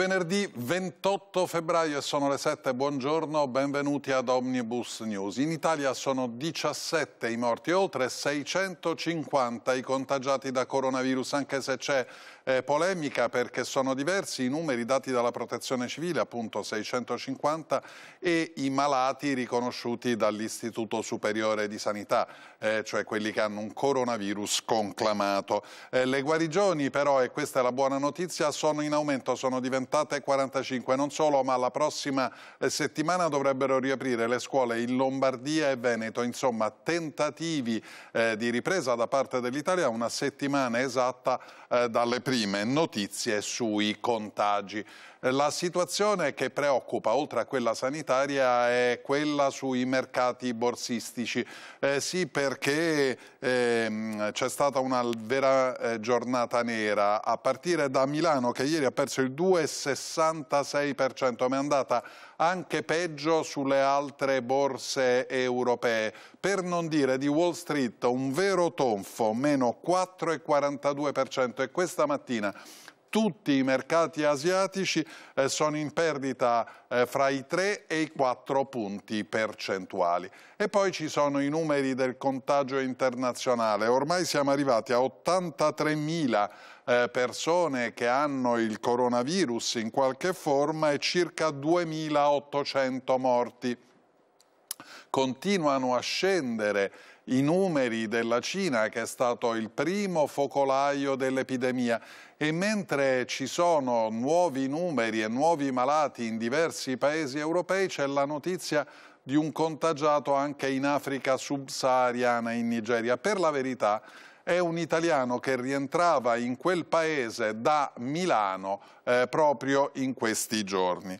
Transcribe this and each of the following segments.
venerdì 28 febbraio e sono le 7, buongiorno, benvenuti ad Omnibus News. In Italia sono 17 i morti oltre 650 i contagiati da coronavirus, anche se c'è eh, polemica perché sono diversi i numeri dati dalla protezione civile, appunto 650, e i malati riconosciuti dall'Istituto Superiore di Sanità, eh, cioè quelli che hanno un coronavirus conclamato. Eh, le guarigioni però, e questa è la buona notizia, sono in aumento, sono diventate 45, non solo, ma la prossima eh, settimana dovrebbero riaprire le scuole in Lombardia e Veneto, insomma tentativi eh, di ripresa da parte dell'Italia una settimana esatta eh, dalle prime prime notizie sui contagi. La situazione che preoccupa, oltre a quella sanitaria, è quella sui mercati borsistici. Eh, sì, perché ehm, c'è stata una vera eh, giornata nera, a partire da Milano, che ieri ha perso il 2,66%, ma è andata anche peggio sulle altre borse europee. Per non dire di Wall Street, un vero tonfo, meno 4,42% e questa mattina tutti i mercati asiatici eh, sono in perdita eh, fra i 3 e i 4 punti percentuali. E poi ci sono i numeri del contagio internazionale, ormai siamo arrivati a 83.000 eh, persone che hanno il coronavirus in qualche forma e circa 2.800 morti. Continuano a scendere i numeri della Cina che è stato il primo focolaio dell'epidemia e mentre ci sono nuovi numeri e nuovi malati in diversi paesi europei c'è la notizia di un contagiato anche in Africa subsahariana, in Nigeria. Per la verità è un italiano che rientrava in quel paese da Milano eh, proprio in questi giorni.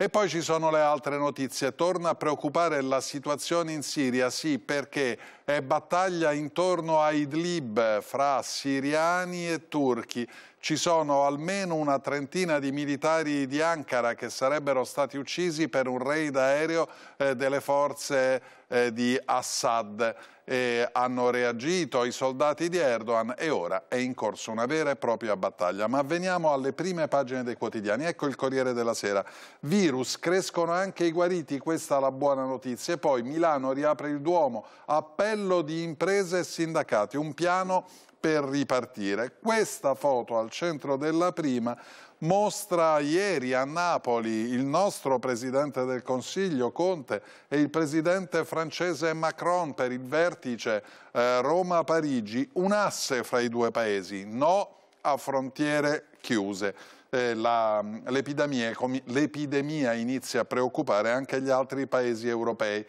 E poi ci sono le altre notizie. Torna a preoccupare la situazione in Siria, sì, perché è battaglia intorno a Idlib fra siriani e turchi. Ci sono almeno una trentina di militari di Ankara che sarebbero stati uccisi per un raid aereo eh, delle forze eh, di Assad eh, hanno reagito i soldati di Erdogan e ora è in corso una vera e propria battaglia. Ma veniamo alle prime pagine dei quotidiani. Ecco il Corriere della Sera. Virus, crescono anche i guariti, questa è la buona notizia. E poi Milano riapre il Duomo, appello di imprese e sindacati, un piano per ripartire. Questa foto al centro della prima mostra ieri a Napoli il nostro Presidente del Consiglio Conte e il Presidente francese Macron per il vertice eh, Roma-Parigi un asse fra i due paesi, no a frontiere chiuse. Eh, l'epidemia inizia a preoccupare anche gli altri paesi europei.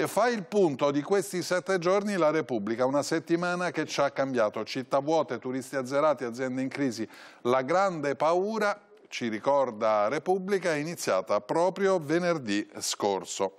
E fa il punto di questi sette giorni la Repubblica, una settimana che ci ha cambiato. Città vuote, turisti azzerati, aziende in crisi. La grande paura, ci ricorda Repubblica, è iniziata proprio venerdì scorso.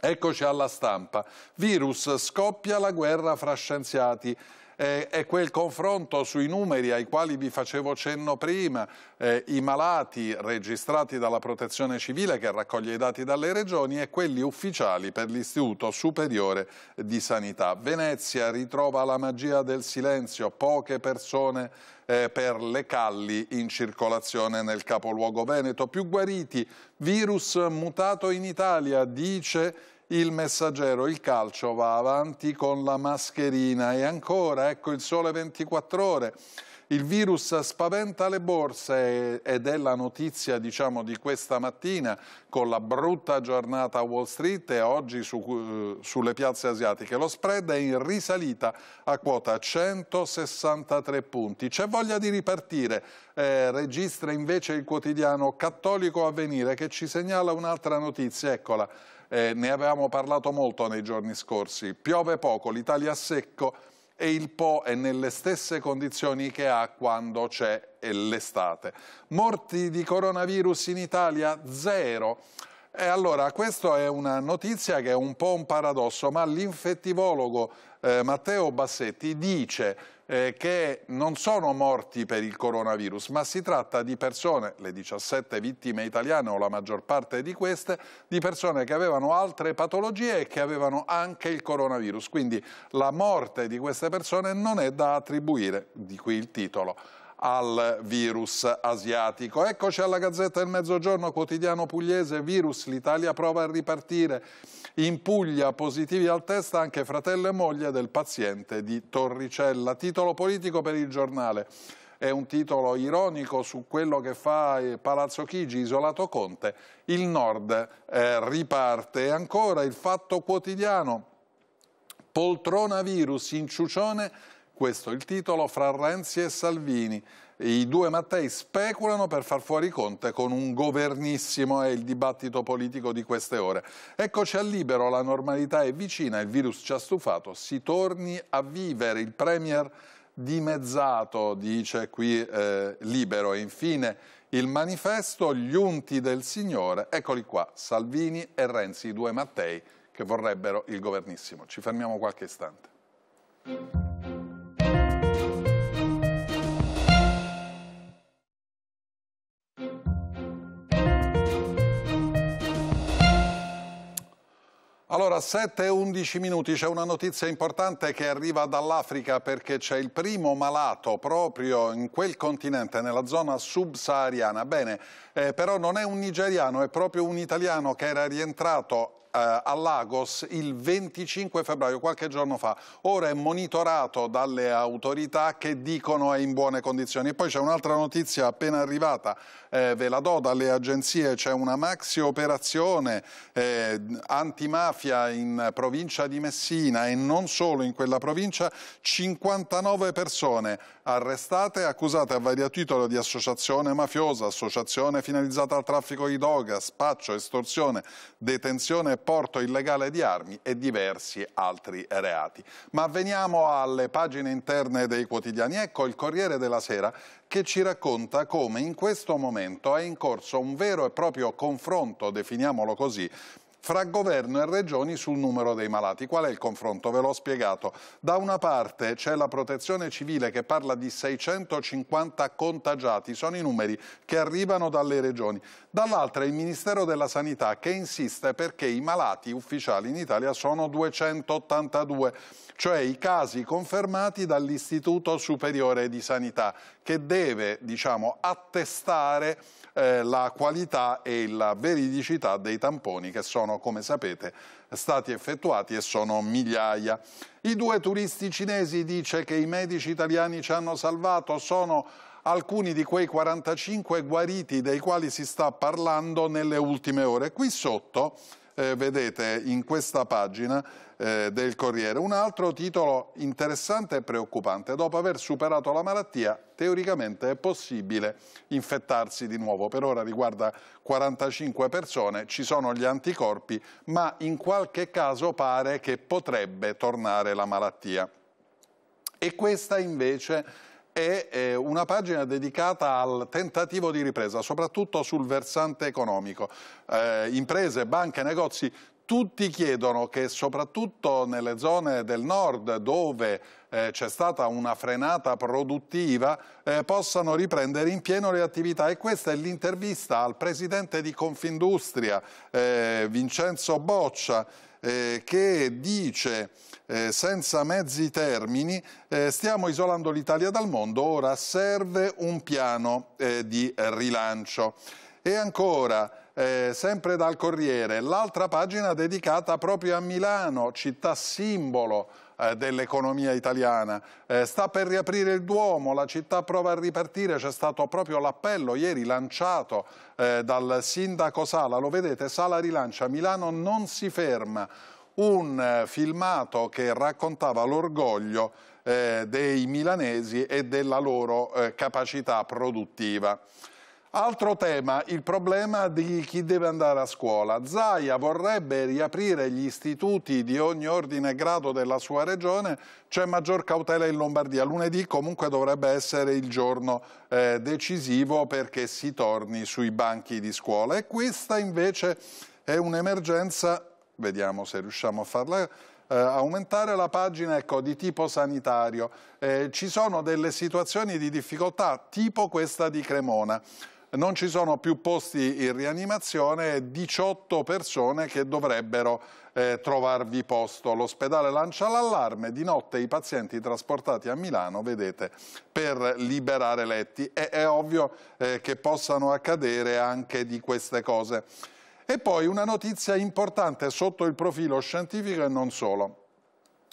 Eccoci alla stampa. Virus scoppia la guerra fra scienziati eh, è quel confronto sui numeri ai quali vi facevo cenno prima, eh, i malati registrati dalla protezione civile che raccoglie i dati dalle regioni e quelli ufficiali per l'Istituto Superiore di Sanità. Venezia ritrova la magia del silenzio, poche persone eh, per le calli in circolazione nel capoluogo Veneto. Più guariti, virus mutato in Italia, dice il messaggero, il calcio va avanti con la mascherina e ancora, ecco il sole 24 ore il virus spaventa le borse ed è la notizia diciamo, di questa mattina con la brutta giornata a Wall Street e oggi su, eh, sulle piazze asiatiche. Lo spread è in risalita a quota 163 punti. C'è voglia di ripartire. Eh, registra invece il quotidiano Cattolico Avvenire che ci segnala un'altra notizia. Eccola, eh, ne avevamo parlato molto nei giorni scorsi. Piove poco, l'Italia a secco e il Po è nelle stesse condizioni che ha quando c'è l'estate. Morti di coronavirus in Italia? Zero. E allora, questa è una notizia che è un po' un paradosso, ma l'infettivologo eh, Matteo Bassetti dice eh, che non sono morti per il coronavirus, ma si tratta di persone, le 17 vittime italiane o la maggior parte di queste, di persone che avevano altre patologie e che avevano anche il coronavirus. Quindi la morte di queste persone non è da attribuire, di qui il titolo, al virus asiatico. Eccoci alla Gazzetta del Mezzogiorno, quotidiano pugliese, virus, l'Italia prova a ripartire. In Puglia positivi al test anche fratello e moglie del paziente di Torricella. Titolo politico per il giornale. È un titolo ironico su quello che fa eh, Palazzo Chigi, isolato Conte. Il nord eh, riparte. E ancora il fatto quotidiano. Poltrona virus, inciucione questo è il titolo fra Renzi e Salvini. I due Mattei speculano per far fuori Conte con un governissimo è il dibattito politico di queste ore. Eccoci al libero, la normalità è vicina, il virus ci ha stufato, si torni a vivere. Il Premier dimezzato, dice qui eh, libero. E infine il manifesto, gli unti del Signore, eccoli qua, Salvini e Renzi, i due Mattei che vorrebbero il governissimo. Ci fermiamo qualche istante. Allora, 7 e 11 minuti, c'è una notizia importante che arriva dall'Africa perché c'è il primo malato proprio in quel continente, nella zona subsahariana. Bene, eh, però non è un nigeriano, è proprio un italiano che era rientrato eh, a Lagos il 25 febbraio, qualche giorno fa. Ora è monitorato dalle autorità che dicono è in buone condizioni. E poi c'è un'altra notizia appena arrivata, eh, ve la do dalle agenzie, c'è una maxi operazione eh, antimafia in provincia di Messina e non solo in quella provincia, 59 persone arrestate e accusate a vario titolo di associazione mafiosa, associazione finalizzata al traffico di droga, spaccio, estorsione, detenzione e porto illegale di armi e diversi altri reati. Ma veniamo alle pagine interne dei quotidiani. Ecco il Corriere della Sera che ci racconta come in questo momento è in corso un vero e proprio confronto, definiamolo così, fra governo e regioni sul numero dei malati. Qual è il confronto? Ve l'ho spiegato. Da una parte c'è la protezione civile che parla di 650 contagiati, sono i numeri che arrivano dalle regioni. Dall'altra il Ministero della Sanità che insiste perché i malati ufficiali in Italia sono 282, cioè i casi confermati dall'Istituto Superiore di Sanità che deve diciamo, attestare eh, la qualità e la veridicità dei tamponi che sono, come sapete, stati effettuati e sono migliaia. I due turisti cinesi dice che i medici italiani ci hanno salvato, sono alcuni di quei 45 guariti dei quali si sta parlando nelle ultime ore. Qui sotto eh, vedete in questa pagina eh, del Corriere un altro titolo interessante e preoccupante. Dopo aver superato la malattia, teoricamente è possibile infettarsi di nuovo. Per ora riguarda 45 persone, ci sono gli anticorpi, ma in qualche caso pare che potrebbe tornare la malattia. E questa invece è eh, una pagina dedicata al tentativo di ripresa, soprattutto sul versante economico. Eh, imprese, banche, negozi, tutti chiedono che soprattutto nelle zone del nord dove eh, c'è stata una frenata produttiva eh, possano riprendere in pieno le attività e questa è l'intervista al presidente di Confindustria eh, Vincenzo Boccia eh, che dice eh, senza mezzi termini eh, stiamo isolando l'Italia dal mondo, ora serve un piano eh, di rilancio. E ancora, eh, sempre dal Corriere, l'altra pagina dedicata proprio a Milano, città simbolo eh, dell'economia italiana. Eh, sta per riaprire il Duomo, la città prova a ripartire, c'è stato proprio l'appello ieri lanciato eh, dal sindaco Sala, lo vedete, Sala rilancia, Milano non si ferma, un eh, filmato che raccontava l'orgoglio eh, dei milanesi e della loro capacità produttiva. Altro tema, il problema di chi deve andare a scuola. Zaia vorrebbe riaprire gli istituti di ogni ordine e grado della sua regione, c'è maggior cautela in Lombardia. Lunedì comunque dovrebbe essere il giorno eh, decisivo perché si torni sui banchi di scuola. E questa invece è un'emergenza, vediamo se riusciamo a farla eh, aumentare la pagina ecco, di tipo sanitario. Eh, ci sono delle situazioni di difficoltà tipo questa di Cremona non ci sono più posti in rianimazione, e 18 persone che dovrebbero eh, trovarvi posto. L'ospedale lancia l'allarme, di notte i pazienti trasportati a Milano, vedete, per liberare letti. E è ovvio eh, che possano accadere anche di queste cose. E poi una notizia importante sotto il profilo scientifico e non solo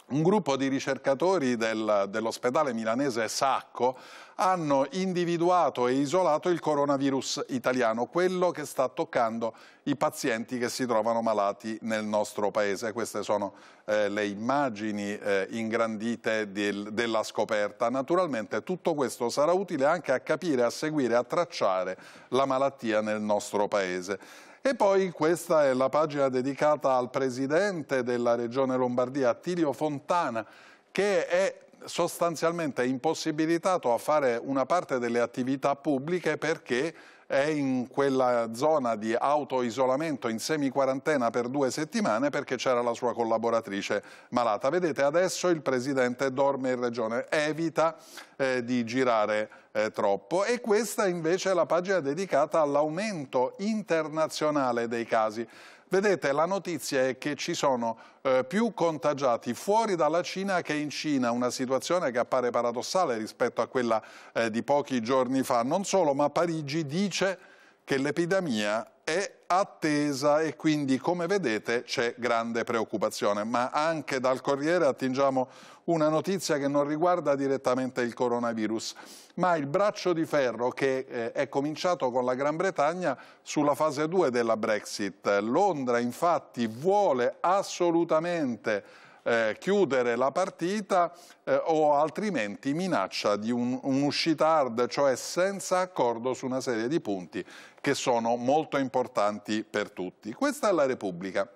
un gruppo di ricercatori del, dell'ospedale milanese Sacco hanno individuato e isolato il coronavirus italiano, quello che sta toccando i pazienti che si trovano malati nel nostro paese. Queste sono eh, le immagini eh, ingrandite del, della scoperta. Naturalmente tutto questo sarà utile anche a capire, a seguire, a tracciare la malattia nel nostro paese. E poi questa è la pagina dedicata al presidente della regione Lombardia, Attilio Fontana, che è sostanzialmente impossibilitato a fare una parte delle attività pubbliche perché è in quella zona di autoisolamento in semi-quarantena per due settimane perché c'era la sua collaboratrice malata. Vedete, adesso il Presidente dorme in regione, evita eh, di girare eh, troppo e questa invece è la pagina dedicata all'aumento internazionale dei casi. Vedete, la notizia è che ci sono eh, più contagiati fuori dalla Cina che in Cina, una situazione che appare paradossale rispetto a quella eh, di pochi giorni fa. Non solo, ma Parigi dice che l'epidemia è attesa e quindi come vedete c'è grande preoccupazione, ma anche dal Corriere attingiamo una notizia che non riguarda direttamente il coronavirus, ma il braccio di ferro che eh, è cominciato con la Gran Bretagna sulla fase 2 della Brexit. Londra infatti vuole assolutamente eh, chiudere la partita eh, o altrimenti minaccia di un'uscita un hard, cioè senza accordo su una serie di punti che sono molto importanti per tutti. Questa è la Repubblica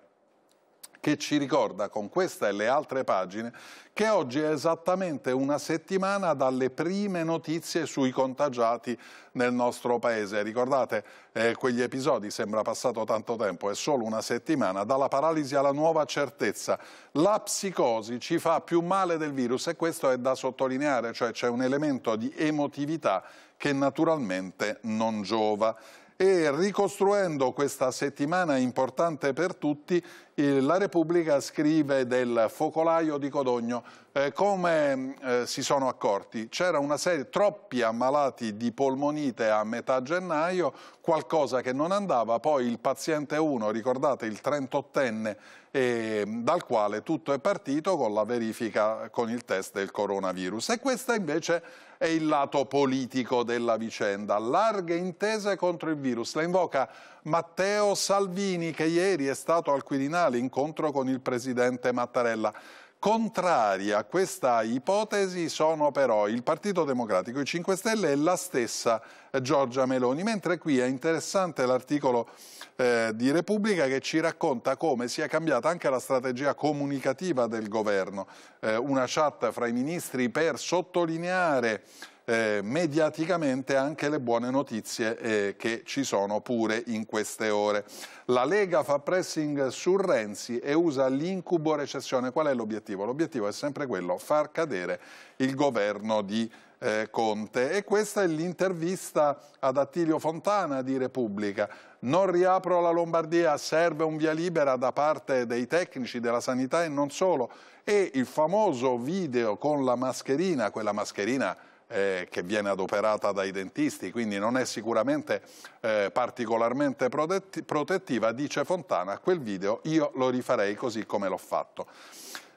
che ci ricorda con questa e le altre pagine che oggi è esattamente una settimana dalle prime notizie sui contagiati nel nostro paese. Ricordate eh, quegli episodi, sembra passato tanto tempo, è solo una settimana, dalla paralisi alla nuova certezza. La psicosi ci fa più male del virus e questo è da sottolineare, cioè c'è un elemento di emotività che naturalmente non giova e ricostruendo questa settimana importante per tutti la Repubblica scrive del focolaio di Codogno. Eh, come eh, si sono accorti? C'era una serie, troppi ammalati di polmonite a metà gennaio, qualcosa che non andava, poi il paziente 1, ricordate il 38enne, eh, mm, dal quale tutto è partito con la verifica con il test del coronavirus. E questo invece è il lato politico della vicenda. Larghe intese contro il virus. La invoca Matteo Salvini che ieri è stato al Quirinale l'incontro con il presidente Mattarella. Contrari a questa ipotesi sono però il Partito Democratico, i 5 Stelle e la stessa Giorgia Meloni, mentre qui è interessante l'articolo eh, di Repubblica che ci racconta come sia cambiata anche la strategia comunicativa del governo, eh, una chat fra i ministri per sottolineare eh, mediaticamente anche le buone notizie eh, che ci sono pure in queste ore. La Lega fa pressing su Renzi e usa l'incubo recessione. Qual è l'obiettivo? L'obiettivo è sempre quello, far cadere il governo di eh, Conte. E questa è l'intervista ad Attilio Fontana di Repubblica. Non riapro la Lombardia, serve un via libera da parte dei tecnici, della sanità e non solo. E il famoso video con la mascherina, quella mascherina eh, che viene adoperata dai dentisti, quindi non è sicuramente eh, particolarmente protettiva, dice Fontana, quel video io lo rifarei così come l'ho fatto.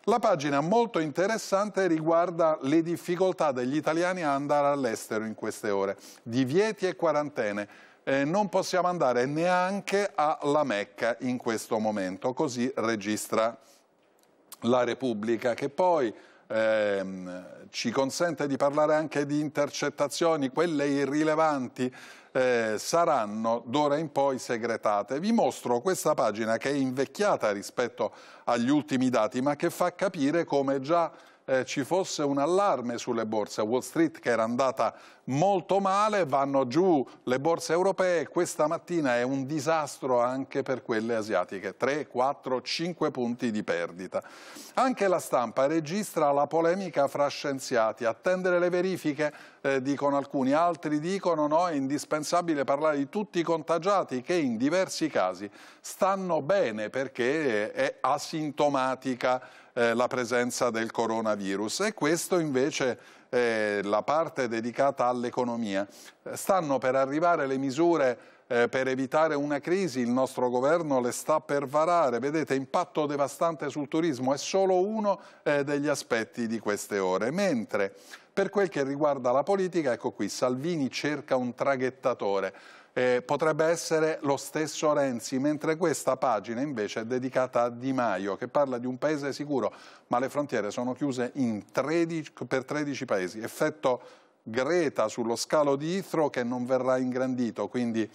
La pagina molto interessante riguarda le difficoltà degli italiani a andare all'estero in queste ore, divieti e quarantene. Eh, non possiamo andare neanche alla Mecca in questo momento, così registra la Repubblica, che poi ehm, ci consente di parlare anche di intercettazioni, quelle irrilevanti eh, saranno d'ora in poi segretate. Vi mostro questa pagina che è invecchiata rispetto agli ultimi dati ma che fa capire come già eh, ci fosse un allarme sulle borse. Wall Street che era andata molto male, vanno giù le borse europee, questa mattina è un disastro anche per quelle asiatiche, 3, 4, 5 punti di perdita. Anche la stampa registra la polemica fra scienziati, attendere le verifiche eh, dicono alcuni, altri dicono no, è indispensabile parlare di tutti i contagiati che in diversi casi stanno bene perché è asintomatica eh, la presenza del coronavirus e questo invece eh, la parte dedicata all'economia. Stanno per arrivare le misure eh, per evitare una crisi il nostro governo le sta per varare. Vedete, impatto devastante sul turismo è solo uno eh, degli aspetti di queste ore. Mentre per quel che riguarda la politica, ecco qui, Salvini cerca un traghettatore. Eh, potrebbe essere lo stesso Renzi, mentre questa pagina invece è dedicata a Di Maio, che parla di un paese sicuro, ma le frontiere sono chiuse 13, per 13 paesi. Effetto Greta sullo scalo di Heathrow che non verrà ingrandito, quindi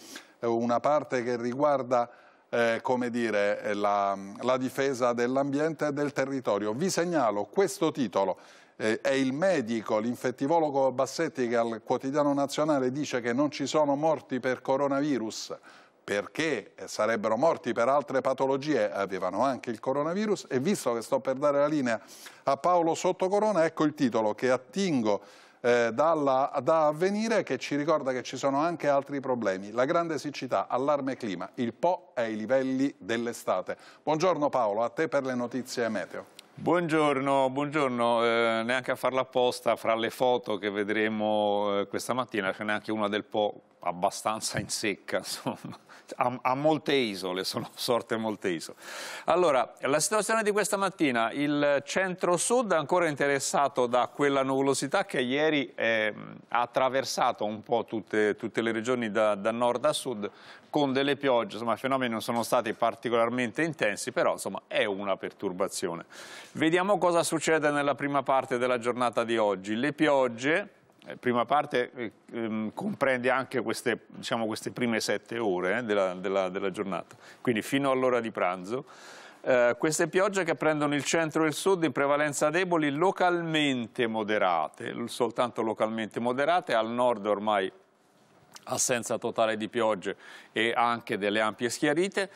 una parte che riguarda eh, come dire, la, la difesa dell'ambiente e del territorio. Vi segnalo questo titolo. Eh, è il medico, l'infettivologo Bassetti che al quotidiano nazionale dice che non ci sono morti per coronavirus perché sarebbero morti per altre patologie, avevano anche il coronavirus e visto che sto per dare la linea a Paolo Sottocorona, ecco il titolo che attingo eh, dalla, da avvenire che ci ricorda che ci sono anche altri problemi. La grande siccità, allarme clima, il Po è ai livelli dell'estate. Buongiorno Paolo, a te per le notizie meteo. Buongiorno, buongiorno. Eh, neanche a farla apposta, fra le foto che vedremo eh, questa mattina ce n'è anche una del Po abbastanza in secca, insomma. A, ha molte isole, sono sorte molte isole. Allora, la situazione di questa mattina, il centro-sud è ancora interessato da quella nuvolosità che ieri eh, ha attraversato un po' tutte, tutte le regioni da, da, nord a sud con delle piogge, insomma i fenomeni non sono stati particolarmente intensi, però insomma è una perturbazione. Vediamo cosa succede nella prima parte della giornata di oggi. Le piogge eh, prima parte eh, ehm, comprende anche queste, diciamo, queste, prime sette ore eh, della, della, della, giornata, quindi fino all'ora di pranzo. Eh, queste piogge che prendono il centro e il sud in prevalenza deboli, localmente moderate, soltanto localmente moderate, al nord ormai assenza totale di piogge e anche delle ampie schiarite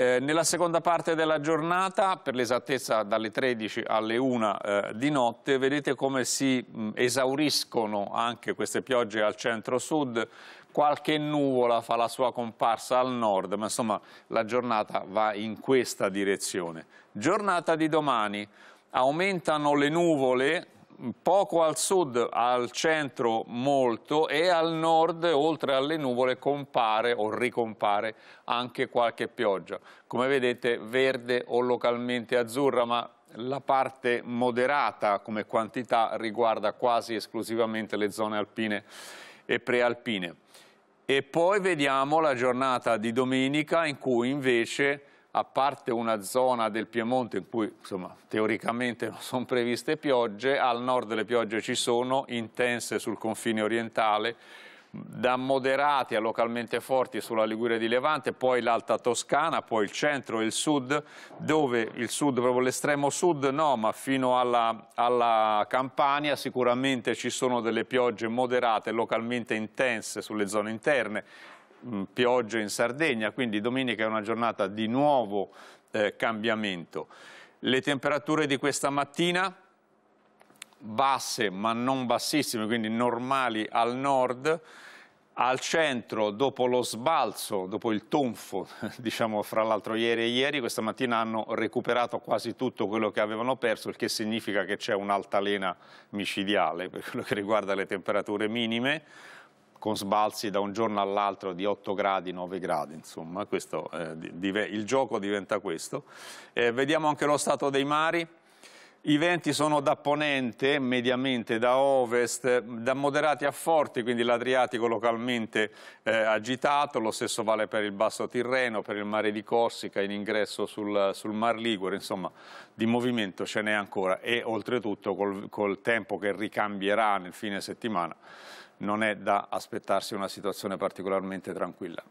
eh, nella seconda parte della giornata, per l'esattezza dalle 13 alle 1 eh, di notte, vedete come si mh, esauriscono anche queste piogge al centro-sud, qualche nuvola fa la sua comparsa al nord, ma insomma la giornata va in questa direzione. Giornata di domani, aumentano le nuvole poco al sud, al centro molto e al nord, oltre alle nuvole, compare o ricompare anche qualche pioggia. Come vedete verde o localmente azzurra, ma la parte moderata come quantità riguarda quasi esclusivamente le zone alpine e prealpine. E poi vediamo la giornata di domenica in cui invece a parte una zona del Piemonte in cui insomma, teoricamente non sono previste piogge, al nord le piogge ci sono, intense sul confine orientale, da moderati a localmente forti sulla Liguria di Levante, poi l'Alta Toscana, poi il centro e il sud, dove il sud, proprio l'estremo sud no, ma fino alla, alla, Campania sicuramente ci sono delle piogge moderate, localmente intense sulle zone interne. Mm, piogge in Sardegna, quindi domenica è una giornata di nuovo eh, cambiamento. Le temperature di questa mattina basse ma non bassissime, quindi normali al nord, al centro dopo lo sbalzo, dopo il tonfo, diciamo fra l'altro ieri e ieri, questa mattina hanno recuperato quasi tutto quello che avevano perso, il che significa che c'è un'altalena micidiale per quello che riguarda le temperature minime con sbalzi da un giorno all'altro di 8 gradi, 9 gradi, insomma, questo, eh, il gioco diventa questo. Eh, vediamo anche lo stato dei mari, i venti sono da ponente, mediamente da ovest, da moderati a forti, quindi l'Adriatico localmente eh, agitato, lo stesso vale per il Basso Tirreno, per il mare di Corsica, in ingresso sul, sul Mar Ligure, insomma di movimento ce n'è ancora e oltretutto col, col tempo che ricambierà nel fine settimana non è da aspettarsi una situazione particolarmente tranquilla.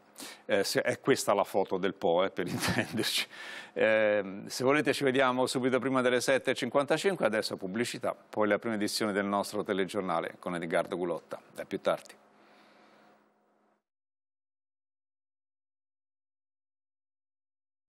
Eh, è questa la foto del Po, eh, per intenderci. Eh, se volete ci vediamo subito prima delle 7.55, adesso pubblicità, poi la prima edizione del nostro telegiornale con Edgardo Gulotta. A più tardi.